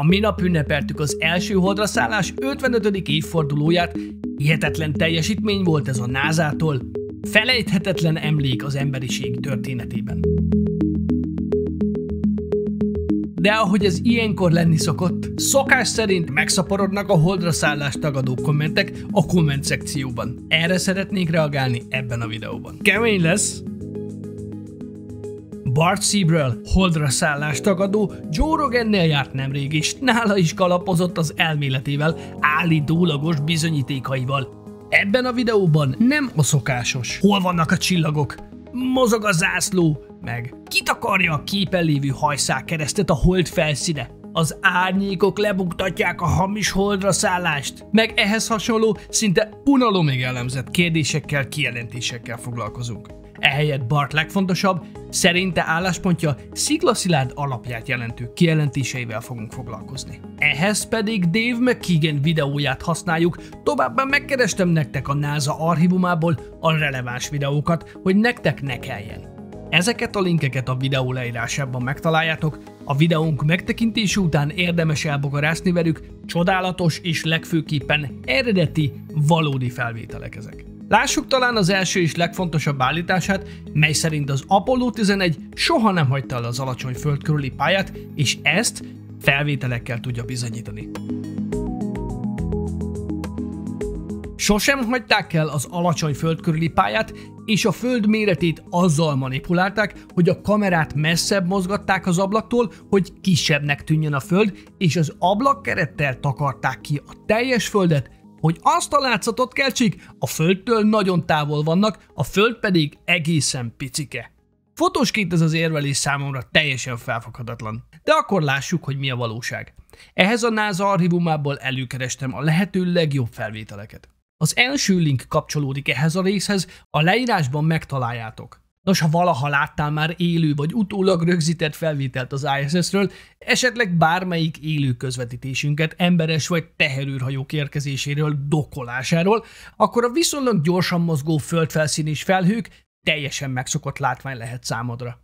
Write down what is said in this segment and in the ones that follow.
A minap ünnepeltük az első szállás 55. évfordulóját, hihetetlen teljesítmény volt ez a názától, felejthetetlen emlék az emberiség történetében. De ahogy ez ilyenkor lenni szokott, szokás szerint megszaporodnak a holdra szállást tagadó kommentek a komment szekcióban. Erre szeretnék reagálni ebben a videóban. Kemény lesz, Bart Siebrel, holdra szállás tagadó, Joe Rogan-nél járt nemrég, és nála is kalapozott az elméletével, állítólagos bizonyítékaival. Ebben a videóban nem a szokásos. Hol vannak a csillagok? Mozog a zászló? Meg kitakarja a képen lévő hajszál keresztet a hold felszíne? Az árnyékok lebuktatják a hamis holdra szállást? Meg ehhez hasonló, szinte unalomig jellemzett kérdésekkel, kijelentésekkel foglalkozunk. Ehelyett Bart legfontosabb, szerinte álláspontja sziklaszilárd alapját jelentő kijelentéseivel fogunk foglalkozni. Ehhez pedig Dave McKeegan videóját használjuk, továbbá megkerestem nektek a NASA archívumából a releváns videókat, hogy nektek ne kelljen. Ezeket a linkeket a videó leírásában megtaláljátok, a videónk megtekintése után érdemes elbogarászni velük, csodálatos és legfőképpen eredeti, valódi felvételek ezek. Lássuk talán az első és legfontosabb állítását, mely szerint az Apollo 11 soha nem hagyta el az alacsony föld körüli pályát, és ezt felvételekkel tudja bizonyítani. Sosem hagyták el az alacsony föld körüli pályát, és a föld méretét azzal manipulálták, hogy a kamerát messzebb mozgatták az ablaktól, hogy kisebbnek tűnjön a föld, és az ablakkerettel takarták ki a teljes földet hogy azt a látszatot keltsék, a földtől nagyon távol vannak, a föld pedig egészen picike. Fotósként ez az érvelés számomra teljesen felfoghatatlan. De akkor lássuk, hogy mi a valóság. Ehhez a NASA archívumából előkerestem a lehető legjobb felvételeket. Az első link kapcsolódik ehhez a részhez, a leírásban megtaláljátok. Nos, ha valaha láttál már élő vagy utólag rögzített felvételt az ISS-ről, esetleg bármelyik élő közvetítésünket emberes vagy teherőrhajók érkezéséről, dokolásáról, akkor a viszonylag gyorsan mozgó földfelszín és felhők teljesen megszokott látvány lehet számodra.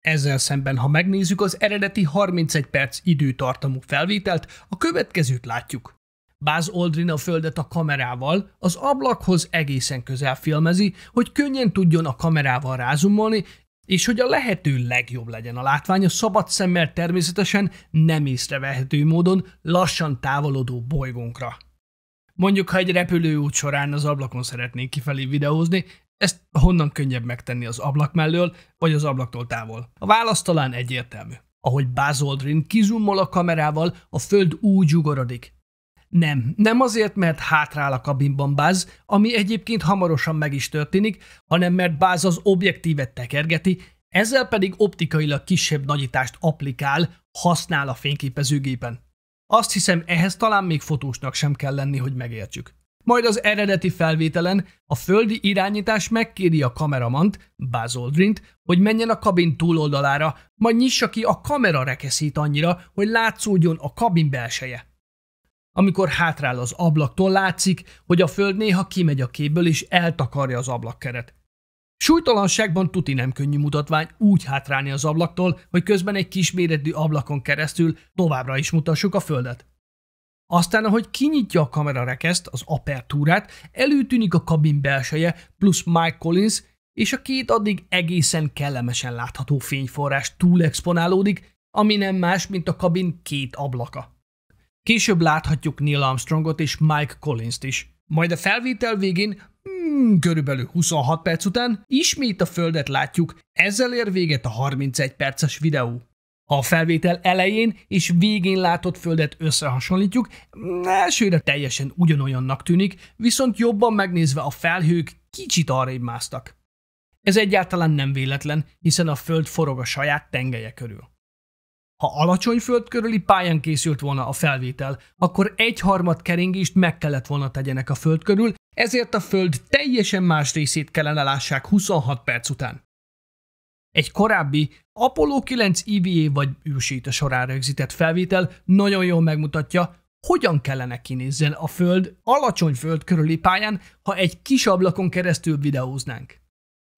Ezzel szemben, ha megnézzük az eredeti 31 perc időtartamú felvételt, a következőt látjuk. Buzz Aldrin a földet a kamerával az ablakhoz egészen közel filmezi, hogy könnyen tudjon a kamerával rázumolni, és hogy a lehető legjobb legyen a látvány a szabad szemmel természetesen nem észrevehető módon lassan távolodó bolygónkra. Mondjuk, ha egy repülőút során az ablakon szeretnénk kifelé videózni, ezt honnan könnyebb megtenni az ablak mellől, vagy az ablaktól távol? A válasz talán egyértelmű. Ahogy Buzz Aldrin kizummol a kamerával, a föld úgy ugorodik, nem, nem azért, mert hátrál a kabinban Báz, ami egyébként hamarosan meg is történik, hanem mert Báz az objektívet tekergeti, ezzel pedig optikailag kisebb nagyítást applikál, használ a fényképezőgépen. Azt hiszem, ehhez talán még fotósnak sem kell lenni, hogy megértsük. Majd az eredeti felvételen a földi irányítás megkéri a kameramant, Buzz Aldrin-t, hogy menjen a kabin túloldalára, majd nyissa ki a kamera rekeszít annyira, hogy látszódjon a kabin belseje. Amikor hátrál az ablaktól, látszik, hogy a föld néha kimegy a képből és eltakarja az ablakkeret. Súlytalanságban tuti nem könnyű mutatvány úgy hátrálni az ablaktól, hogy közben egy kisméretű ablakon keresztül továbbra is mutassuk a földet. Aztán, ahogy kinyitja a kamera rekeszt, az apertúrát, előtűnik a kabin belseje plusz Mike Collins, és a két addig egészen kellemesen látható fényforrás túlexponálódik, ami nem más, mint a kabin két ablaka. Később láthatjuk Neil Armstrongot és Mike Collins-t is. Majd a felvétel végén, hmm, körülbelül 26 perc után ismét a földet látjuk, ezzel ér véget a 31 perces videó. Ha a felvétel elején és végén látott földet összehasonlítjuk, hmm, elsőre teljesen ugyanolyannak tűnik, viszont jobban megnézve a felhők kicsit arrébb másztak. Ez egyáltalán nem véletlen, hiszen a föld forog a saját tengelye körül. Ha alacsony körüli pályán készült volna a felvétel, akkor egyharmad keringést meg kellett volna tegyenek a föld körül, ezért a föld teljesen más részét kellene lássák 26 perc után. Egy korábbi Apollo 9 IVA vagy űrsíta során rögzített felvétel nagyon jól megmutatja, hogyan kellene kinézzen a Föld alacsony föld körüli pályán, ha egy kis ablakon keresztül videóznánk.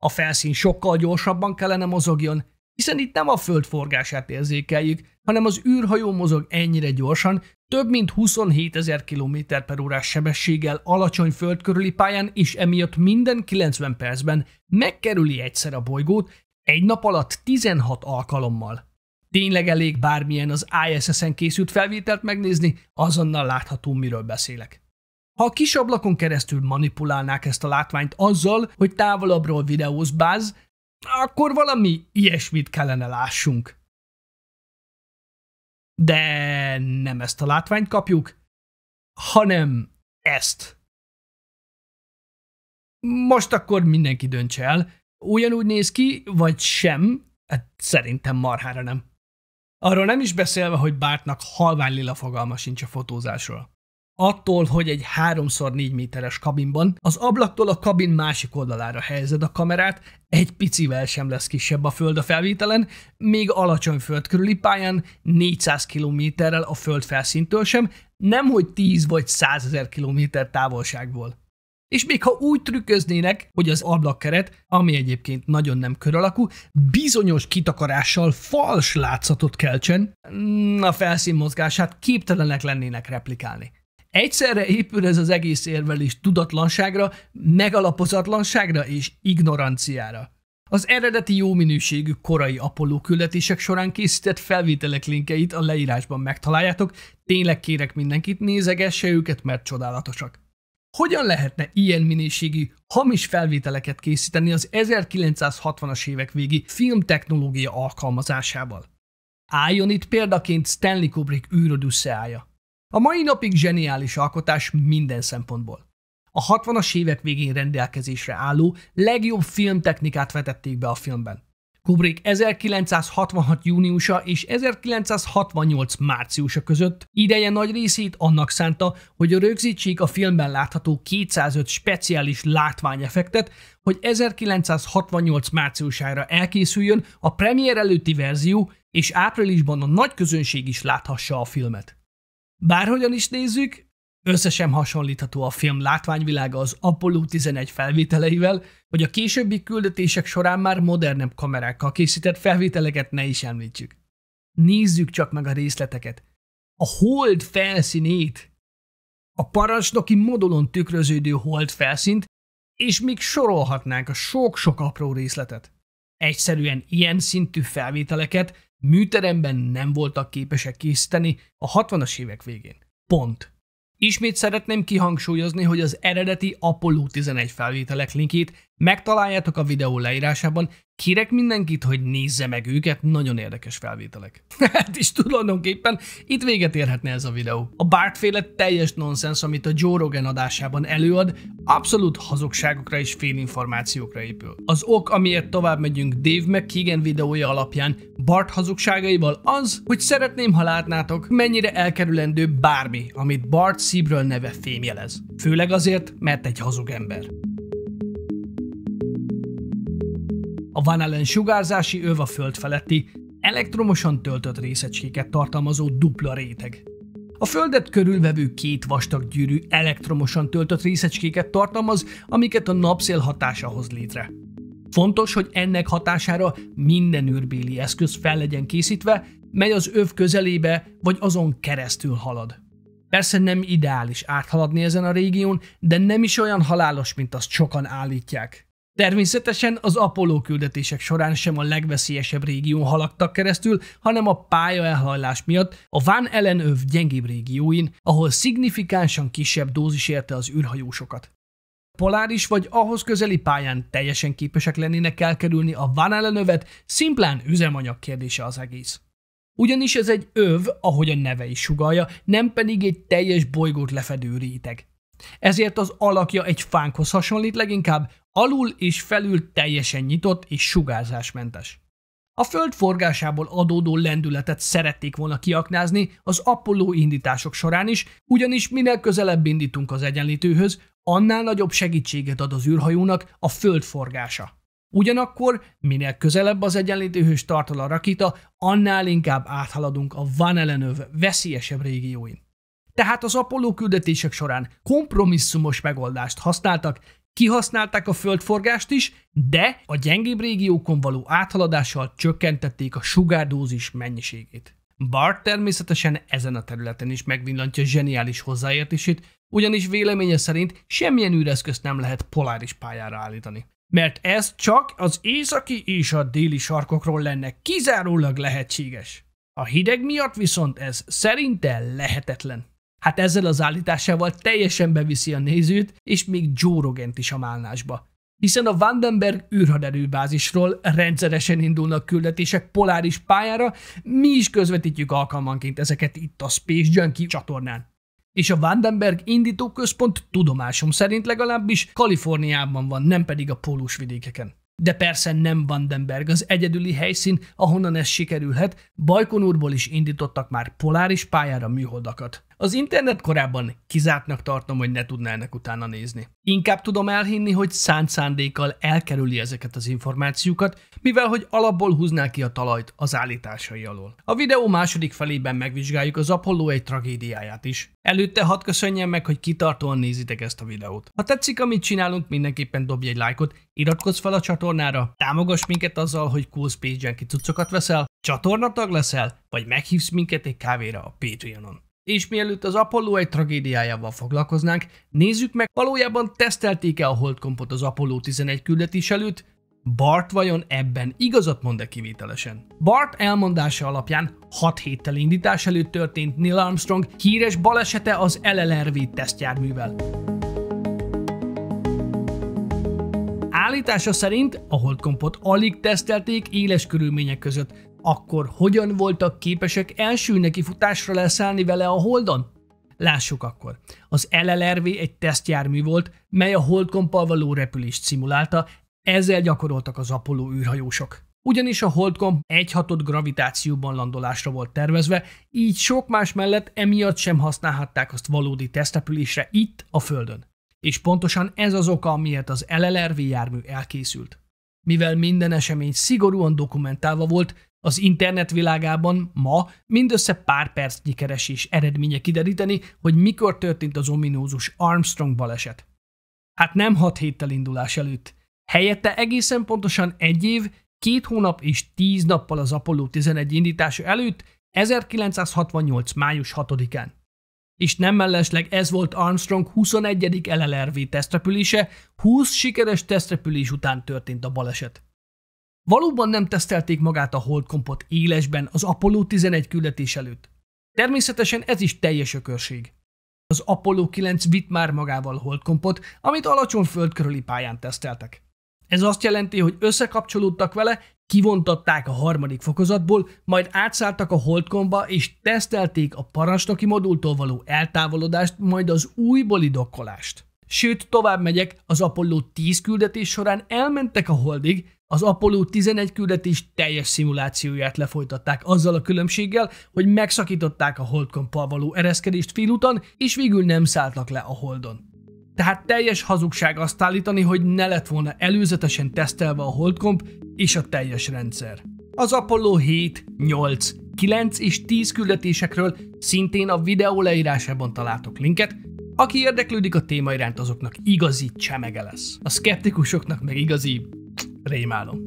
A felszín sokkal gyorsabban kellene mozogjon, hiszen itt nem a föld forgását érzékeljük, hanem az űrhajó mozog ennyire gyorsan, több mint 27 ezer km per órás sebességgel alacsony föld körüli pályán, és emiatt minden 90 percben megkerüli egyszer a bolygót, egy nap alatt 16 alkalommal. Tényleg elég bármilyen az ISS-en készült felvételt megnézni, azonnal látható, miről beszélek. Ha a kis ablakon keresztül manipulálnák ezt a látványt azzal, hogy távolabbról videóz báz, akkor valami ilyesmit kellene lássunk. De nem ezt a látványt kapjuk, hanem ezt. Most akkor mindenki döntse el, ugyanúgy néz ki, vagy sem, hát szerintem marhára nem. Arról nem is beszélve, hogy Bártnak halvány lila fogalma sincs a fotózásról attól, hogy egy 3x4 méteres kabinban az ablaktól a kabin másik oldalára helyezed a kamerát, egy picivel sem lesz kisebb a föld a felvételen, még alacsony föld körüli pályán 400 kilométerrel a föld felszíntől sem, nemhogy 10 vagy 100 ezer kilométer távolságból. És még ha úgy trükköznének, hogy az ablakkeret, ami egyébként nagyon nem kör alakú, bizonyos kitakarással fals látszatot keltsen, a felszín mozgását képtelenek lennének replikálni. Egyszerre épül ez az egész érvelés tudatlanságra, megalapozatlanságra és ignoranciára. Az eredeti jó minőségű korai Apollo küldetések során készített felvételek linkeit a leírásban megtaláljátok, tényleg kérek mindenkit nézegesse őket, mert csodálatosak. Hogyan lehetne ilyen minőségi, hamis felvételeket készíteni az 1960-as évek végi filmtechnológia alkalmazásával? Álljon itt példaként Stanley Kubrick űrodüsszeája. A mai napig zseniális alkotás minden szempontból. A 60-as évek végén rendelkezésre álló legjobb filmtechnikát vetették be a filmben. Kubrick 1966. júniusa és 1968. márciusa között ideje nagy részét annak szánta, hogy rögzítsék a filmben látható 205 speciális látványeffektet, hogy 1968. márciusára elkészüljön a premier előtti verzió, és áprilisban a nagy közönség is láthassa a filmet. Bárhogyan is nézzük, összesen hasonlítható a film látványvilága az Apollo 11 felvételeivel, hogy a későbbi küldetések során már modernebb kamerákkal készített felvételeket ne is említsük. Nézzük csak meg a részleteket. A hold felszínét, a parancsnoki modulon tükröződő hold felszínt, és még sorolhatnánk a sok-sok apró részletet. Egyszerűen ilyen szintű felvételeket műteremben nem voltak képesek készíteni a 60-as évek végén. Pont. Ismét szeretném kihangsúlyozni, hogy az eredeti Apollo 11 felvételek linkjét Megtaláljátok a videó leírásában, kérek mindenkit, hogy nézze meg őket, nagyon érdekes felvételek. hát is tulajdonképpen itt véget érhetne ez a videó. A Bart féle teljes nonsens, amit a Joe Rogan adásában előad, abszolút hazugságokra és félinformációkra épül. Az ok, amiért tovább megyünk Dave McKeegan videója alapján Bart hazugságaival az, hogy szeretném, ha látnátok, mennyire elkerülendő bármi, amit Bart szívről neve fémjelez. Főleg azért, mert egy hazug ember. A Van Allen sugárzási öv a föld feletti, elektromosan töltött részecskéket tartalmazó dupla réteg. A Földet körülvevő két vastag gyűrű elektromosan töltött részecskéket tartalmaz, amiket a napszél hatása hoz létre. Fontos, hogy ennek hatására minden űrbéli eszköz fel legyen készítve, mely az öv közelébe vagy azon keresztül halad. Persze nem ideális áthaladni ezen a régión, de nem is olyan halálos, mint azt sokan állítják. Természetesen az Apollo küldetések során sem a legveszélyesebb régión haladtak keresztül, hanem a pálya elhajlás miatt a Van Ellen öv gyengébb régióin, ahol szignifikánsan kisebb dózis érte az űrhajósokat. Poláris vagy ahhoz közeli pályán teljesen képesek lennének elkerülni a Van Ellen övet, szimplán üzemanyag kérdése az egész. Ugyanis ez egy öv, ahogy a neve is sugalja, nem pedig egy teljes bolygót lefedő réteg. Ezért az alakja egy fánkhoz hasonlít leginkább, alul és felül teljesen nyitott és sugárzásmentes. A föld forgásából adódó lendületet szerették volna kiaknázni az Apollo indítások során is, ugyanis minél közelebb indítunk az egyenlítőhöz, annál nagyobb segítséget ad az űrhajónak a föld forgása. Ugyanakkor minél közelebb az egyenlítőhős tartal a rakita, annál inkább áthaladunk a Van Ellenöv veszélyesebb régióin. Tehát az Apollo küldetések során kompromisszumos megoldást használtak, kihasználták a földforgást is, de a gyengébb régiókon való áthaladással csökkentették a sugárdózis mennyiségét. Bart természetesen ezen a területen is megvillantja zseniális hozzáértését, ugyanis véleménye szerint semmilyen űreszközt nem lehet poláris pályára állítani. Mert ez csak az északi és a déli sarkokról lenne kizárólag lehetséges. A hideg miatt viszont ez szerinte lehetetlen. Hát ezzel az állításával teljesen beviszi a nézőt, és még Joe Rogent is a málnásba. Hiszen a Vandenberg űrhaderőbázisról rendszeresen indulnak küldetések poláris pályára, mi is közvetítjük alkalmanként ezeket itt a Space Junkie csatornán. És a Vandenberg indítóközpont tudomásom szerint legalábbis Kaliforniában van, nem pedig a vidékeken. De persze nem Vandenberg az egyedüli helyszín, ahonnan ez sikerülhet, úrból is indítottak már poláris pályára műholdakat. Az internet korábban kizártnak tartom, hogy ne tudnának utána nézni. Inkább tudom elhinni, hogy szánt szándékkal elkerüli ezeket az információkat, mivel hogy alapból húzná ki a talajt az állításai alól. A videó második felében megvizsgáljuk az Apollo egy tragédiáját is. Előtte hadd köszönjem meg, hogy kitartóan nézitek ezt a videót. Ha tetszik, amit csinálunk, mindenképpen dobj egy lájkot, iratkozz fel a csatornára, támogass minket azzal, hogy Cool Space Junkie cuccokat veszel, csatornatag leszel, vagy meghívsz minket egy kávéra a Patreonon. És mielőtt az Apollo egy tragédiájával foglalkoznánk, nézzük meg, valójában tesztelték-e a holdkompot az Apollo 11 küldetés előtt, Bart vajon ebben igazat mond-e kivételesen? Bart elmondása alapján 6 héttel indítás előtt történt Neil Armstrong híres balesete az LLRV tesztjárművel. Állítása szerint a holdkompot alig tesztelték éles körülmények között, akkor hogyan voltak képesek első futásra leszállni vele a Holdon? Lássuk akkor. Az LLRV egy tesztjármű volt, mely a holdkompal való repülést szimulálta, ezzel gyakoroltak az Apollo űrhajósok. Ugyanis a Holdkom 1 6 gravitációban landolásra volt tervezve, így sok más mellett emiatt sem használhatták azt valódi tesztrepülésre itt, a Földön. És pontosan ez az oka, amiért az LLRV jármű elkészült. Mivel minden esemény szigorúan dokumentálva volt, az internet világában ma mindössze pár percnyi keresés eredménye kideríteni, hogy mikor történt az ominózus Armstrong baleset. Hát nem hat héttel indulás előtt. Helyette egészen pontosan egy év, két hónap és tíz nappal az Apollo 11 indítása előtt, 1968. május 6-án. És nem mellesleg ez volt Armstrong 21. LLRV tesztrepülése, 20 sikeres tesztrepülés után történt a baleset. Valóban nem tesztelték magát a holdkompot élesben az Apollo 11 küldetés előtt. Természetesen ez is teljes ökörség. Az Apollo 9 vitt már magával holdkompot, amit alacsony földkörüli pályán teszteltek. Ez azt jelenti, hogy összekapcsolódtak vele, kivontatták a harmadik fokozatból, majd átszálltak a holdkomba és tesztelték a parancsnoki modultól való eltávolodást, majd az újbóli dokkolást. Sőt, tovább megyek, az Apollo 10 küldetés során elmentek a holdig, az Apollo 11 küldetés teljes szimulációját lefolytatták azzal a különbséggel, hogy megszakították a holdkomppal való ereszkedést félúton, és végül nem szálltak le a holdon. Tehát teljes hazugság azt állítani, hogy ne lett volna előzetesen tesztelve a holdkomp és a teljes rendszer. Az Apollo 7, 8, 9 és 10 küldetésekről szintén a videó leírásában találtok linket, aki érdeklődik a téma iránt, azoknak igazi csemege lesz. A szkeptikusoknak meg igazi rémálom.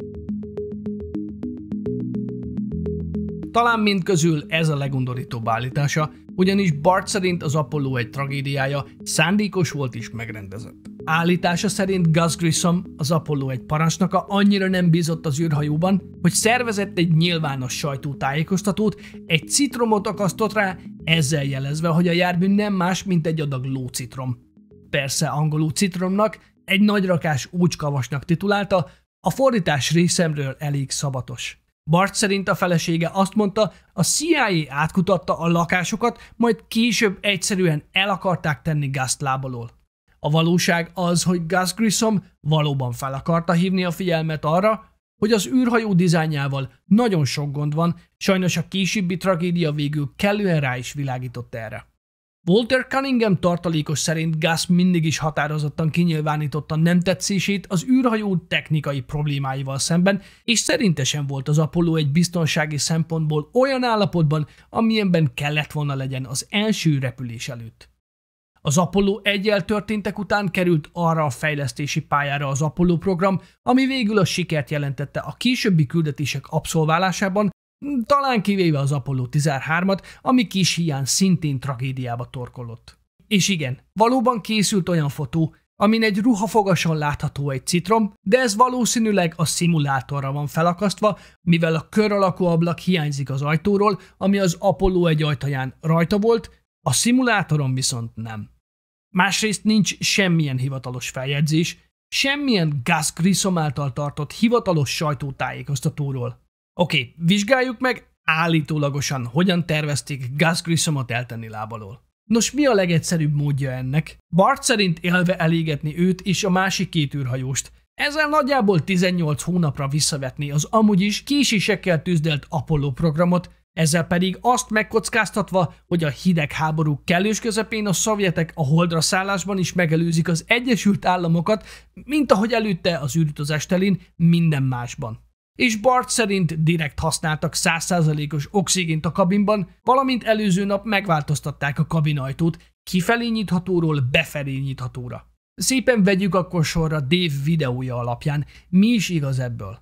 Talán mind közül ez a legundorítóbb állítása, ugyanis Bart szerint az Apollo egy tragédiája szándékos volt és megrendezett. Állítása szerint Gus Grissom, az Apollo egy parancsnoka annyira nem bízott az űrhajóban, hogy szervezett egy nyilvános sajtótájékoztatót, egy citromot akasztott rá, ezzel jelezve, hogy a jármű nem más, mint egy adag lócitrom. Persze angolú citromnak, egy nagyrakás úcskavasnak titulálta, a fordítás részemről elég szabatos. Bart szerint a felesége azt mondta, a CIA átkutatta a lakásokat, majd később egyszerűen el akarták tenni Gust lábalól. A valóság az, hogy Gus Grissom valóban fel akarta hívni a figyelmet arra, hogy az űrhajó dizájnjával nagyon sok gond van, sajnos a későbbi tragédia végül kellően rá is világított erre. Walter Cunningham tartalékos szerint Gus mindig is határozottan kinyilvánította nem tetszését az űrhajó technikai problémáival szemben, és szerinte sem volt az Apollo egy biztonsági szempontból olyan állapotban, amilyenben kellett volna legyen az első repülés előtt. Az Apollo 1 történtek után került arra a fejlesztési pályára az Apollo program, ami végül a sikert jelentette a későbbi küldetések abszolválásában, talán kivéve az Apollo 13-at, ami kis hiány szintén tragédiába torkolott. És igen, valóban készült olyan fotó, amin egy ruhafogason látható egy citrom, de ez valószínűleg a szimulátorra van felakasztva, mivel a kör alakú ablak hiányzik az ajtóról, ami az Apollo egy ajtaján rajta volt, a szimulátoron viszont nem. Másrészt nincs semmilyen hivatalos feljegyzés, semmilyen Gus Grissom által tartott hivatalos sajtótájékoztatóról. Oké, vizsgáljuk meg állítólagosan, hogyan tervezték Gus Grissomot eltenni lábalól. Nos, mi a legegyszerűbb módja ennek? Bart szerint élve elégetni őt és a másik két űrhajóst, ezzel nagyjából 18 hónapra visszavetni az amúgy is késésekkel tűzdelt Apollo programot, ezzel pedig azt megkockáztatva, hogy a hidegháború kellős közepén a szovjetek a holdra szállásban is megelőzik az Egyesült Államokat, mint ahogy előtte az űrutazás telén minden másban és Bart szerint direkt használtak 100%-os oxigént a kabinban, valamint előző nap megváltoztatták a kabinajtót kifelé nyithatóról befelé nyithatóra. Szépen vegyük akkor sorra Dave videója alapján, mi is igaz ebből.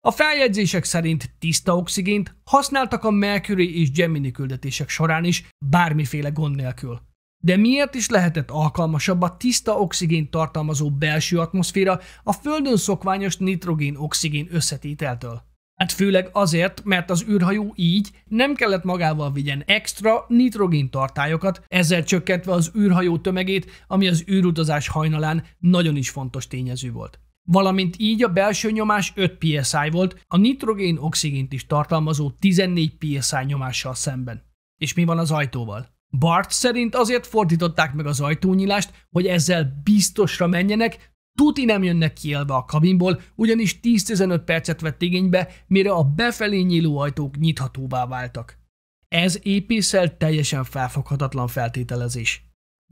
A feljegyzések szerint tiszta oxigént használtak a Mercury és Gemini küldetések során is bármiféle gond nélkül. De miért is lehetett alkalmasabb a tiszta oxigént tartalmazó belső atmoszféra a Földön szokványos nitrogén-oxigén összetételtől? Hát főleg azért, mert az űrhajó így nem kellett magával vigyen extra nitrogén tartályokat, ezzel csökkentve az űrhajó tömegét, ami az űrutazás hajnalán nagyon is fontos tényező volt valamint így a belső nyomás 5 psi volt, a nitrogén-oxigént is tartalmazó 14 psi nyomással szemben. És mi van az ajtóval? Bart szerint azért fordították meg az ajtónyilást, hogy ezzel biztosra menjenek, tuti nem jönnek ki élve a kabinból, ugyanis 10-15 percet vett igénybe, mire a befelé nyíló ajtók nyithatóvá váltak. Ez épészel teljesen felfoghatatlan feltételezés.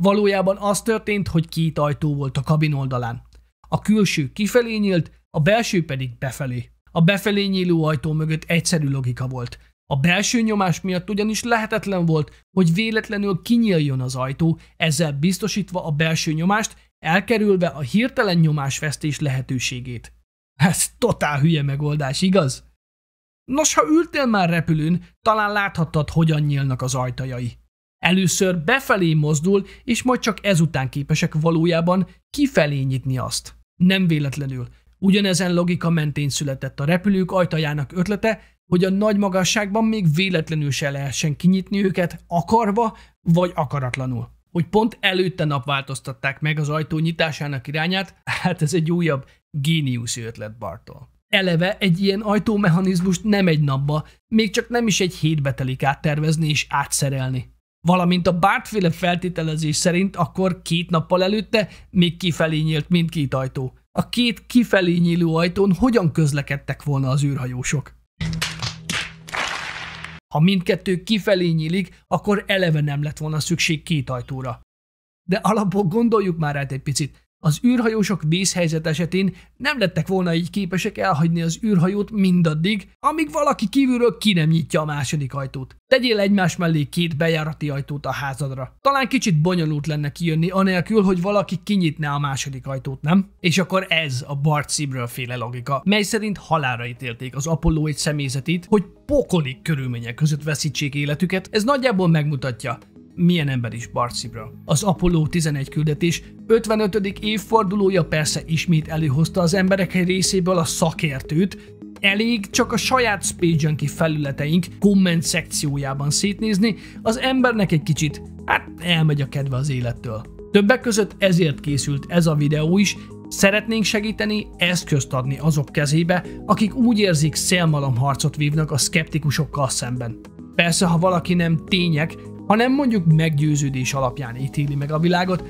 Valójában az történt, hogy két ajtó volt a kabin oldalán. A külső kifelé nyílt, a belső pedig befelé. A befelé nyíló ajtó mögött egyszerű logika volt. A belső nyomás miatt ugyanis lehetetlen volt, hogy véletlenül kinyíljon az ajtó, ezzel biztosítva a belső nyomást, elkerülve a hirtelen nyomásvesztés lehetőségét. Ez totál hülye megoldás, igaz? Nos, ha ültél már repülőn, talán láthattad, hogyan nyílnak az ajtajai. Először befelé mozdul, és majd csak ezután képesek valójában kifelé nyitni azt. Nem véletlenül. Ugyanezen logika mentén született a repülők ajtajának ötlete, hogy a nagy magasságban még véletlenül se lehessen kinyitni őket, akarva vagy akaratlanul. Hogy pont előtte nap változtatták meg az ajtó nyitásának irányát, hát ez egy újabb géniuszi ötlet Bartól. Eleve egy ilyen ajtómechanizmust nem egy napba, még csak nem is egy hétbe telik áttervezni és átszerelni valamint a Bartféle feltételezés szerint akkor két nappal előtte még kifelé nyílt mindkét ajtó. A két kifelé nyíló ajtón hogyan közlekedtek volna az űrhajósok? Ha mindkettő kifelé nyílik, akkor eleve nem lett volna szükség két ajtóra. De alapból gondoljuk már át egy picit. Az űrhajósok vészhelyzet esetén nem lettek volna így képesek elhagyni az űrhajót mindaddig, amíg valaki kívülről ki nem nyitja a második ajtót. Tegyél egymás mellé két bejárati ajtót a házadra. Talán kicsit bonyolult lenne kijönni, anélkül, hogy valaki kinyitne a második ajtót, nem? És akkor ez a Bart Simről féle logika, mely szerint halára ítélték az Apollo egy személyzetét, hogy pokoli körülmények között veszítsék életüket, ez nagyjából megmutatja, milyen ember is Barcibra. Az Apollo 11 küldetés 55. évfordulója persze ismét előhozta az emberek egy részéből a szakértőt, elég csak a saját Space Junkie felületeink komment szekciójában szétnézni, az embernek egy kicsit, hát elmegy a kedve az élettől. Többek között ezért készült ez a videó is, Szeretnénk segíteni, eszközt adni azok kezébe, akik úgy érzik szélmalom harcot vívnak a szkeptikusokkal szemben. Persze, ha valaki nem tények, hanem mondjuk meggyőződés alapján ítéli meg a világot,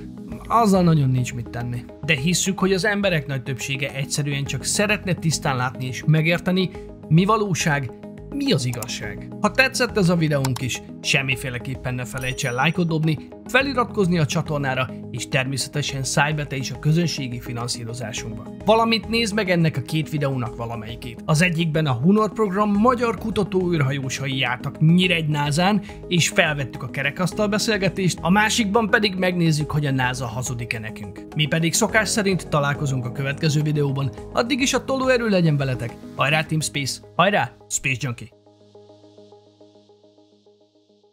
azzal nagyon nincs mit tenni. De hisszük, hogy az emberek nagy többsége egyszerűen csak szeretne tisztán látni és megérteni, mi valóság, mi az igazság. Ha tetszett ez a videónk is, semmiféleképpen ne felejts el lájkot dobni, feliratkozni a csatornára, és természetesen szállj be te is a közönségi finanszírozásunkba. Valamint nézd meg ennek a két videónak valamelyikét. Az egyikben a Hunor program magyar kutató űrhajósai jártak Nyíregynázán, és felvettük a kerekasztal beszélgetést, a másikban pedig megnézzük, hogy a NASA hazudik-e nekünk. Mi pedig szokás szerint találkozunk a következő videóban, addig is a tolóerő legyen veletek. Hajrá Team Space, hajrá Space Junkie!